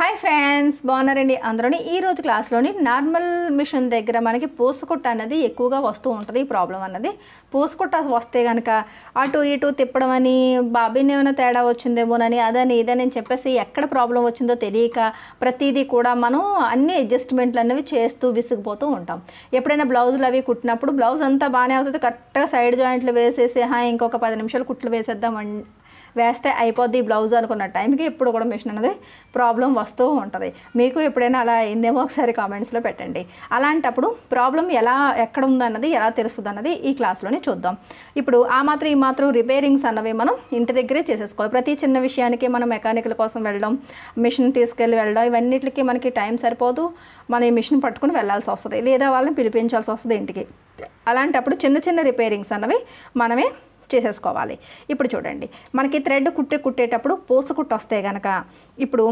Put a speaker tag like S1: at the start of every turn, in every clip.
S1: hi friends బాగున్నారండి అందులోని ఈరోజు క్లాస్లోని నార్మల్ మిషన్ దగ్గర మనకి పూసకుట్ట అనేది ఎక్కువగా వస్తూ ఉంటుంది ఈ ప్రాబ్లం అన్నది పూసకుట్ట వస్తే కనుక అటు ఇటు తిప్పడం అని బాబీని ఏమైనా తేడా వచ్చిందేమోనని అదని ఇదని చెప్పేసి ఎక్కడ ప్రాబ్లం వచ్చిందో తెలియక ప్రతిదీ కూడా మనం అన్ని అడ్జస్ట్మెంట్లు అనేవి చేస్తూ విసిగిపోతూ ఉంటాం ఎప్పుడైనా బ్లౌజులు అవి కుట్టినప్పుడు బ్లౌజ్ అంతా బాగానే అవుతుంది కరెక్ట్గా సైడ్ జాయింట్లు వేసేసి హా ఇంకొక పది నిమిషాలు కుట్లు వేసేద్దాం వేస్తే అయిపోద్ది బ్లౌజ్ అనుకున్న టైంకి ఎప్పుడు కూడా మిషన్ అనేది ప్రాబ్లం వస్తూ ఉంటుంది మీకు ఎప్పుడైనా అలా అయిందేమో ఒకసారి కామెంట్స్లో పెట్టండి అలాంటప్పుడు ప్రాబ్లం ఎలా ఎక్కడ ఉందన్నది ఎలా తెలుస్తుంది అన్నది ఈ క్లాస్లోనే చూద్దాం ఇప్పుడు ఆ మాత్రం ఈ మాత్రం రిపేరింగ్స్ అన్నవి మనం ఇంటి దగ్గరే చేసేసుకోవాలి ప్రతి చిన్న విషయానికి మనం మెకానికల్ కోసం వెళ్ళడం మిషన్ తీసుకెళ్ళి వెళ్ళడం ఇవన్నిటికీ మనకి టైం సరిపోదు మనం ఈ మిషన్ పట్టుకుని వెళ్ళాల్సి వస్తుంది లేదా వాళ్ళని పిలిపించాల్సి వస్తుంది ఇంటికి అలాంటప్పుడు చిన్న చిన్న రిపేరింగ్స్ అన్నవి మనమే చేసేసుకోవాలి ఇప్పుడు చూడండి మనకి థ్రెడ్ కుట్టే కుట్టేటప్పుడు పూస కుట్టు వస్తే కనుక ఇప్పుడు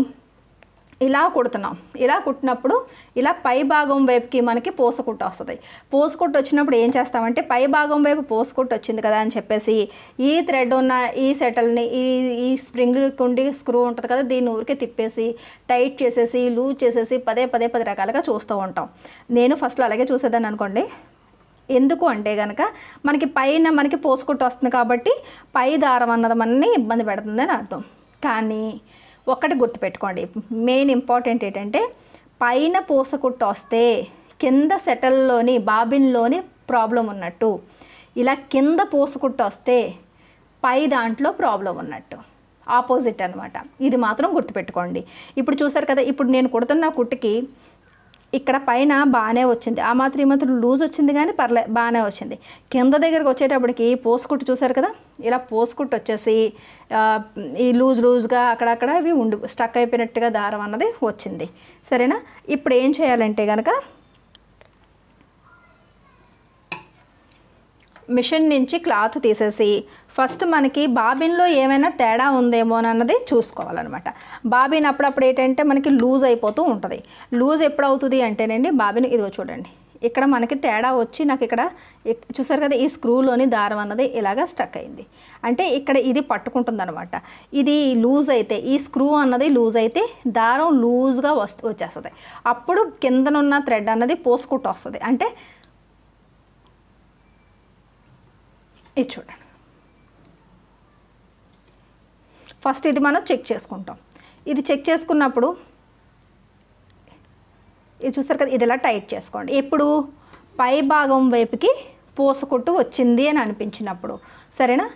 S1: ఇలా కుడుతున్నాం ఇలా కుట్టినప్పుడు ఇలా పై భాగం వైపుకి మనకి పోసకుట్టు వస్తుంది పోసకుట్టు వచ్చినప్పుడు ఏం చేస్తామంటే పై భాగం వైపు పోసకుట్టు వచ్చింది కదా అని చెప్పేసి ఈ థ్రెడ్ ఉన్న ఈ సెటల్ని ఈ ఈ స్ప్రింగ్ కుండి స్క్రూ ఉంటుంది కదా దీన్ని ఊరికి తిప్పేసి టైట్ చేసేసి లూజ్ చేసేసి పదే పదే పది రకాలుగా చూస్తూ ఉంటాం నేను ఫస్ట్లో అలాగే చూసేదాన్ని అనుకోండి ఎందుకు అంటే కనుక మనకి పైన మనకి పోసుకుంటూ వస్తుంది కాబట్టి పై దారం అన్నది మనని ఇబ్బంది పెడుతుందని అర్థం కానీ ఒక్కటి గుర్తుపెట్టుకోండి మెయిన్ ఇంపార్టెంట్ ఏంటంటే పైన పూసకుట్టు వస్తే కింద సెటల్లోని బాబిన్లోని ప్రాబ్లం ఉన్నట్టు ఇలా కింద పూసుకుంటూ వస్తే పై దాంట్లో ప్రాబ్లం ఉన్నట్టు ఆపోజిట్ అనమాట ఇది మాత్రం గుర్తుపెట్టుకోండి ఇప్పుడు చూసారు కదా ఇప్పుడు నేను కుడుతున్న కుట్టుకి ఇక్కడ పైన బాగానే వచ్చింది ఆ మాత్రం ఈ మాత్రం లూజ్ వచ్చింది కానీ పర్లే బాగానే వచ్చింది కింద దగ్గరకు వచ్చేటప్పటికి పోసుకుట్టు చూసారు కదా ఇలా పోసుకుట్టు వచ్చేసి ఈ లూజ్ లూజ్గా అక్కడక్కడ ఇవి ఉండు స్టక్ అయిపోయినట్టుగా దారం అన్నది వచ్చింది సరేనా ఇప్పుడు ఏం చేయాలంటే కనుక మిషన్ నుంచి క్లాత్ తీసేసి ఫస్ట్ మనకి బాబిన్లో ఏమైనా తేడా ఉందేమో అన్నది చూసుకోవాలన్నమాట బాబిన్ అప్పుడప్పుడు ఏంటంటే మనకి లూజ్ అయిపోతూ ఉంటుంది లూజ్ ఎప్పుడవుతుంది అంటేనండి బాబిన్ ఇదిగో చూడండి ఇక్కడ మనకి తేడా వచ్చి నాకు ఇక్కడ చూసారు కదా ఈ స్క్రూలోని దారం అన్నది ఇలాగ స్టక్ అయింది అంటే ఇక్కడ ఇది అనమాట ఇది లూజ్ అయితే ఈ స్క్రూ అన్నది లూజ్ అయితే దారం లూజ్గా వస్తు వచ్చేస్తుంది అప్పుడు కిందనున్న థ్రెడ్ అన్నది పోసుకుంటూ వస్తుంది అంటే ఇది చూడండి ఫస్ట్ ఇది మనం చెక్ చేసుకుంటాం ఇది చెక్ చేసుకున్నప్పుడు ఇది చూస్తారు కదా ఇది ఇలా టైట్ చేసుకోండి ఎప్పుడు పై భాగం వైపుకి పోసుకుంటూ వచ్చింది అని అనిపించినప్పుడు సరేనా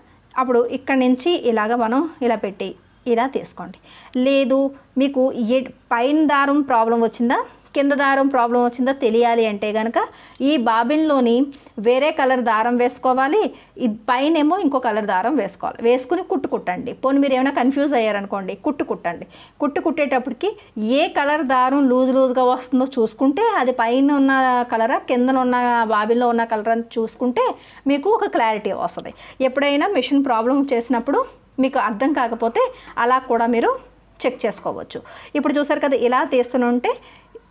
S1: అప్పుడు ఇక్కడ నుంచి ఇలాగ మనం ఇలా పెట్టి ఇలా తీసుకోండి లేదు మీకు ఎ పైన దారం ప్రాబ్లం వచ్చిందా కింద దారం ప్రాబ్లం వచ్చిందో తెలియాలి అంటే కనుక ఈ బాబిన్లోని వేరే కలర్ దారం వేసుకోవాలి ఇది పైనేమో ఇంకో కలర్ దారం వేసుకోవాలి వేసుకుని కుట్టు కుట్టండి పోనీ మీరు ఏమైనా కన్ఫ్యూజ్ అయ్యారనుకోండి కుట్టు కుట్టండి కుట్టు కుట్టేటప్పటికి ఏ కలర్ దారం లూజ్ లూజ్గా వస్తుందో చూసుకుంటే అది పైన ఉన్న కలరా కింద ఉన్న బాబిన్లో ఉన్న కలర్ అని చూసుకుంటే మీకు ఒక క్లారిటీ వస్తుంది ఎప్పుడైనా మిషన్ ప్రాబ్లం చేసినప్పుడు మీకు అర్థం కాకపోతే అలా కూడా మీరు చెక్ చేసుకోవచ్చు ఇప్పుడు చూసారు కదా ఇలా తీస్తుంటే ఉంటే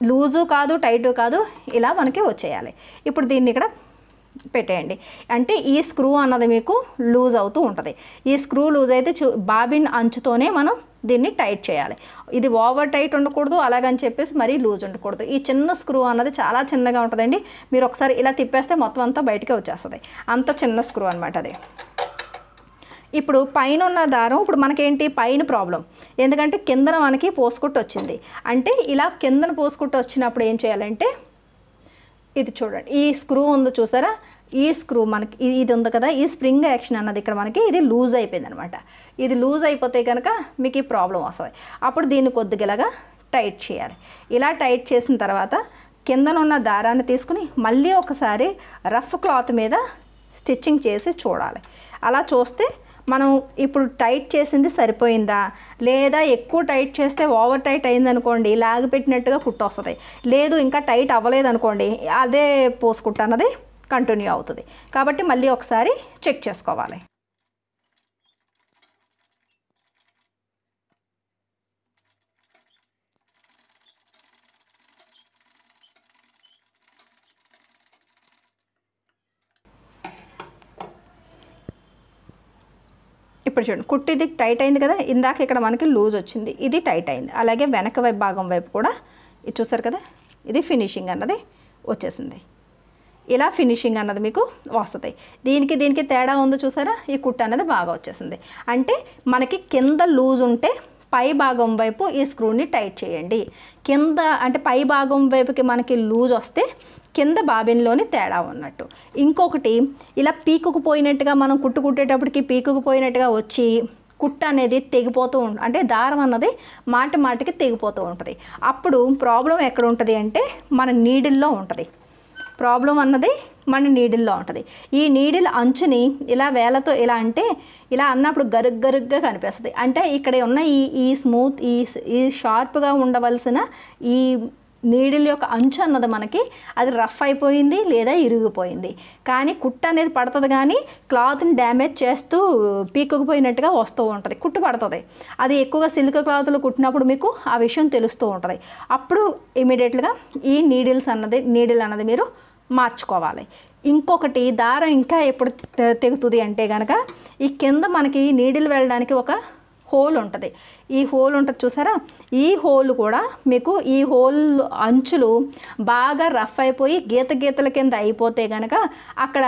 S1: లూజు కాదు టైటు కాదు ఇలా మనకి వచ్చేయాలి ఇప్పుడు దీన్ని ఇక్కడ పెట్టేయండి అంటే ఈ స్క్రూ అన్నది మీకు లూజ్ అవుతూ ఉంటుంది ఈ స్క్రూ లూజ్ అయితే బాబిన్ అంచుతోనే మనం దీన్ని టైట్ చేయాలి ఇది ఓవర్ టైట్ ఉండకూడదు అలాగని చెప్పేసి మరీ లూజ్ ఉండకూడదు ఈ చిన్న స్క్రూ అన్నది చాలా చిన్నగా ఉంటుందండి మీరు ఒకసారి ఇలా తిప్పేస్తే మొత్తం అంతా బయటకే వచ్చేస్తుంది అంత చిన్న స్క్రూ అనమాట అది ఇప్పుడు పైన ఉన్న దారం ఇప్పుడు మనకేంటి పైన ప్రాబ్లం ఎందుకంటే కిందన మనకి పోసుకుంటూ వచ్చింది అంటే ఇలా కిందన పోసుకుంటూ వచ్చినప్పుడు ఏం చేయాలంటే ఇది చూడండి ఈ స్క్రూ ఉందో చూసారా ఈ స్క్రూ మనకి ఇది ఉంది కదా ఈ స్ప్రింగ్ యాక్షన్ అన్నది ఇక్కడ మనకి ఇది లూజ్ అయిపోయింది అనమాట ఇది లూజ్ అయిపోతే కనుక మీకు ఈ ప్రాబ్లం వస్తుంది అప్పుడు దీన్ని కొద్దిగలాగా టైట్ చేయాలి ఇలా టైట్ చేసిన తర్వాత కిందనున్న దారాన్ని తీసుకుని మళ్ళీ ఒకసారి రఫ్ క్లాత్ మీద స్టిచ్చింగ్ చేసి చూడాలి అలా చూస్తే మనం ఇప్పుడు టైట్ చేసింది సరిపోయిందా లేదా ఎక్కువ టైట్ చేస్తే ఓవర్ టైట్ అయిందనుకోండి లాగ్ పెట్టినట్టుగా కుట్ట వస్తుంది లేదు ఇంకా టైట్ అవ్వలేదు అనుకోండి అదే పోసుకుంటా అన్నది కంటిన్యూ అవుతుంది కాబట్టి మళ్ళీ ఒకసారి చెక్ చేసుకోవాలి ఇప్పుడు చూడండి కుట్టు ఇది టైట్ అయింది కదా ఇందాక ఇక్కడ మనకి లూజ్ వచ్చింది ఇది టైట్ అయింది అలాగే వెనక వైపు భాగం వైపు కూడా ఇది చూస్తారు కదా ఇది ఫినిషింగ్ అన్నది వచ్చేసింది ఇలా ఫినిషింగ్ అన్నది మీకు వస్తుంది దీనికి దీనికి తేడా ఉందో చూసారా ఈ కుట్టు అనేది బాగా వచ్చేసింది అంటే మనకి కింద లూజ్ ఉంటే పై భాగం వైపు ఈ స్క్రూని టైట్ చేయండి కింద అంటే పై భాగం వైపుకి మనకి లూజ్ వస్తే కింద బాబిన్లోని తేడా ఉన్నట్టు ఇంకొకటి ఇలా పీకుకు పోయినట్టుగా మనం కుట్టు కుట్టేటప్పటికి పీకుకు పోయినట్టుగా వచ్చి కుట్ట అనేది తెగిపోతూ ఉంటుంది అంటే దారం అన్నది మాటి మాటికి తెగిపోతూ ఉంటుంది అప్పుడు ప్రాబ్లం ఎక్కడ ఉంటుంది అంటే మన నీడిల్లో ఉంటుంది ప్రాబ్లం అన్నది మన నీడిల్లో ఉంటుంది ఈ నీడిల్ అంచుని ఇలా వేలతో ఇలా అంటే ఇలా అన్నప్పుడు గరుగ్ గరుగ్గా కనిపిస్తుంది అంటే ఇక్కడ ఉన్న ఈ ఈ స్మూత్ ఈ ఈ షార్ప్గా ఉండవలసిన ఈ నీడిల్ యొక్క అంచు అన్నది మనకి అది రఫ్ అయిపోయింది లేదా ఇరిగిపోయింది కానీ కుట్ట అనేది పడుతుంది కానీ క్లాత్ని డ్యామేజ్ చేస్తూ పీక్కుపోయినట్టుగా వస్తూ ఉంటుంది కుట్టు పడుతుంది అది ఎక్కువగా సిల్క్ క్లాత్లు కుట్టినప్పుడు మీకు ఆ విషయం తెలుస్తూ ఉంటుంది అప్పుడు ఇమీడియట్గా ఈ నీడిల్స్ అన్నది నీడిల్ అన్నది మీరు మార్చుకోవాలి ఇంకొకటి దారం ఇంకా ఎప్పుడు తెగుతుంది అంటే కనుక ఈ కింద మనకి నీడిల్ వెళ్ళడానికి ఒక హోల్ ఉంటుంది ఈ హోల్ ఉంటుంది చూసారా ఈ హోల్ కూడా మీకు ఈ హోల్ అంచులు బాగా రఫ్ అయిపోయి గీత గీతల కింద అయిపోతే కనుక అక్కడ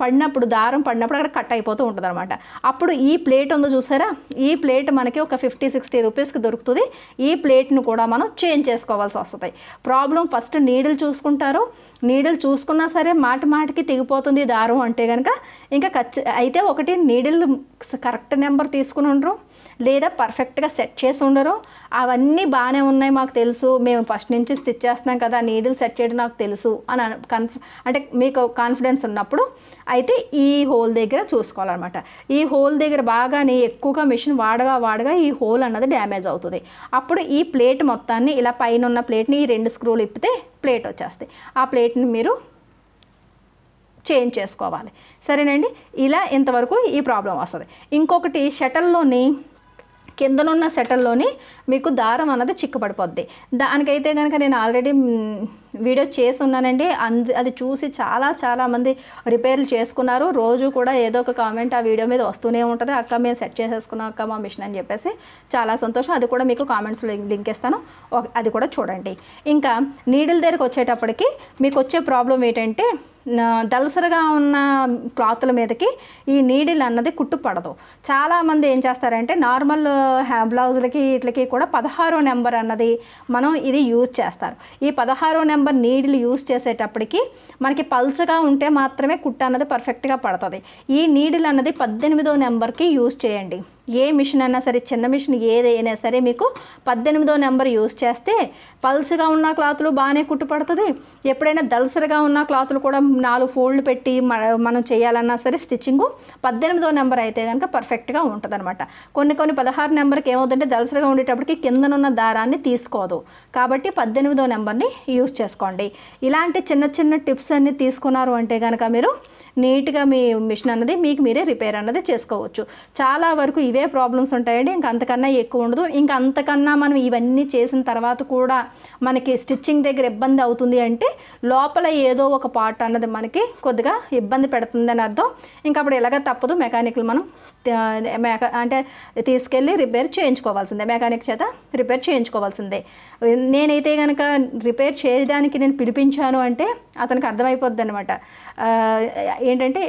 S1: పడినప్పుడు దారం పడినప్పుడు అక్కడ కట్ అయిపోతూ ఉంటుంది అనమాట అప్పుడు ఈ ప్లేట్ ఉందో చూసారా ఈ ప్లేట్ మనకి ఒక ఫిఫ్టీ సిక్స్టీ రూపీస్కి దొరుకుతుంది ఈ ప్లేట్ను కూడా మనం చేంజ్ చేసుకోవాల్సి వస్తుంది ప్రాబ్లం ఫస్ట్ నీడిల్ చూసుకుంటారు నీడిల్ చూసుకున్నా సరే మాటి మాటికి తెగిపోతుంది దారం అంటే కనుక ఇంకా ఖచ్చి అయితే ఒకటి నీడిల్ కరెక్ట్ నెంబర్ తీసుకుని ఉండరు లేదా పర్ఫెక్ట్గా సెట్ చేసి ఉండరు అవన్నీ బాగానే ఉన్నాయి మాకు తెలుసు మేము ఫస్ట్ నుంచి స్టిచ్ చేస్తున్నాం కదా నీడిల్ సెట్ చేయడం నాకు తెలుసు అని కన్ఫ్ అంటే మీకు కాన్ఫిడెన్స్ ఉన్నప్పుడు అయితే ఈ హోల్ దగ్గర చూసుకోవాలన్నమాట ఈ హోల్ దగ్గర బాగానే ఎక్కువగా మిషన్ వాడగా వాడగా ఈ హోల్ అన్నది డ్యామేజ్ అవుతుంది అప్పుడు ఈ ప్లేట్ మొత్తాన్ని ఇలా పైన ఉన్న ప్లేట్ని ఈ రెండు స్క్రూలు ఇప్పితే ప్లేట్ వచ్చేస్తాయి ఆ ప్లేట్ని మీరు చేంజ్ చేసుకోవాలి సరేనండి ఇలా ఇంతవరకు ఈ ప్రాబ్లం వస్తుంది ఇంకొకటి షటల్లోని కిందనున్న సెటల్లోని మీకు దారం అన్నది చిక్కుపడిపోద్ది దానికైతే కనుక నేను ఆల్రెడీ వీడియో చేసి ఉన్నానండి అంద అది చూసి చాలా చాలామంది రిపేర్లు చేసుకున్నారు రోజు కూడా ఏదో ఒక కామెంట్ ఆ వీడియో మీద వస్తూనే ఉంటుంది అక్క మేము సెట్ చేసేసుకున్నాం అక్క మా మిషన్ అని చెప్పేసి చాలా సంతోషం అది కూడా మీకు కామెంట్స్ లింక్ ఇస్తాను అది కూడా చూడండి ఇంకా నీడిల్ దగ్గరికి వచ్చేటప్పటికి మీకు వచ్చే ప్రాబ్లం ఏంటంటే దలసరగా ఉన్న క్లాత్ల మీదకి ఈ నీడిల్ అన్నది కుట్టు పడదు చాలామంది ఏం చేస్తారంటే నార్మల్ హ్యా బ్లౌజులకి వీటికి కూడా పదహారో నెంబర్ అన్నది మనం ఇది యూజ్ చేస్తారు ఈ పదహారో నెంబర్ నీడిల్ యూజ్ చేసేటప్పటికి మనకి పల్చగా ఉంటే మాత్రమే కుట్టు అన్నది పర్ఫెక్ట్గా పడుతుంది ఈ నీడిల్ అన్నది పద్దెనిమిదో నెంబర్కి యూజ్ చేయండి ఏ మిషన్ అయినా సరే చిన్న మిషన్ ఏదైనా సరే మీకు పద్దెనిమిదో నెంబర్ యూస్ చేస్తే పల్చగా ఉన్న క్లాతులు బాగానే కుట్టుపడుతుంది ఎప్పుడైనా దల్సరగా ఉన్న క్లాతులు కూడా నాలుగు ఫోల్డ్ పెట్టి మనం చేయాలన్నా సరే స్టిచ్చింగు పద్దెనిమిదో నెంబర్ అయితే కనుక పర్ఫెక్ట్గా ఉంటుంది అనమాట కొన్ని కొన్ని పదహారు నెంబర్కి ఏమవుతుందంటే దల్సరగా ఉండేటప్పటికి కిందనున్న దారాన్ని తీసుకోదు కాబట్టి పద్దెనిమిదో నెంబర్ని యూస్ చేసుకోండి ఇలాంటి చిన్న చిన్న టిప్స్ అన్నీ తీసుకున్నారు అంటే కనుక మీరు నీట్గా మీ మిషన్ అన్నది మీకు మీరే రిపేర్ అన్నది చేసుకోవచ్చు చాలా వరకు ఇవే ప్రాబ్లమ్స్ ఉంటాయండి ఇంకా అంతకన్నా ఎక్కువ ఉండదు ఇంకా అంతకన్నా మనం ఇవన్నీ చేసిన తర్వాత కూడా మనకి స్టిచ్చింగ్ దగ్గర ఇబ్బంది అవుతుంది అంటే లోపల ఏదో ఒక పార్ట్ అన్నది మనకి కొద్దిగా ఇబ్బంది పెడుతుందని అర్థం ఇంకా అప్పుడు ఎలాగ తప్పదు మెకానికల్ మనం మెకా అంటే తీసుకెళ్ళి రిపేర్ చేయించుకోవాల్సిందే మెకానిక్ చేత రిపేర్ చేయించుకోవాల్సిందే నేనైతే కనుక రిపేర్ చేయడానికి నేను పిలిపించాను అంటే అతనికి అర్థమైపోద్ది అనమాట ఏంటంటే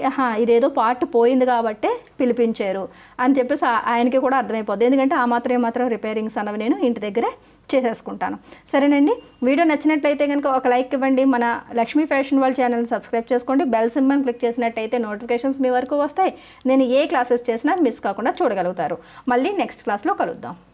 S1: ఇదేదో పార్ట్ పోయింది కాబట్టి పిలిపించారు అని చెప్పేసి ఆయనకి కూడా అర్థమైపోద్ది ఎందుకంటే ఆ మాత్రం ఏమాత్రం రిపేరింగ్స్ అన్నవి నేను ఇంటి దగ్గరే చేసేసుకుంటాను సరేనండి వీడియో నచ్చినట్లయితే కనుక ఒక లైక్ ఇవ్వండి మన లక్ష్మీ ఫ్యాషన్ వాళ్ళ ఛానల్ని సబ్స్క్రైబ్ చేసుకోండి బెల్ సింబల్ క్లిక్ చేసినట్టయితే నోటిఫికేషన్స్ మీ వరకు వస్తాయి నేను ఏ క్లాసెస్ చేసినా మిస్ కాకుండా చూడగలుగుతారు మళ్ళీ నెక్స్ట్ క్లాస్లో కలుద్దాం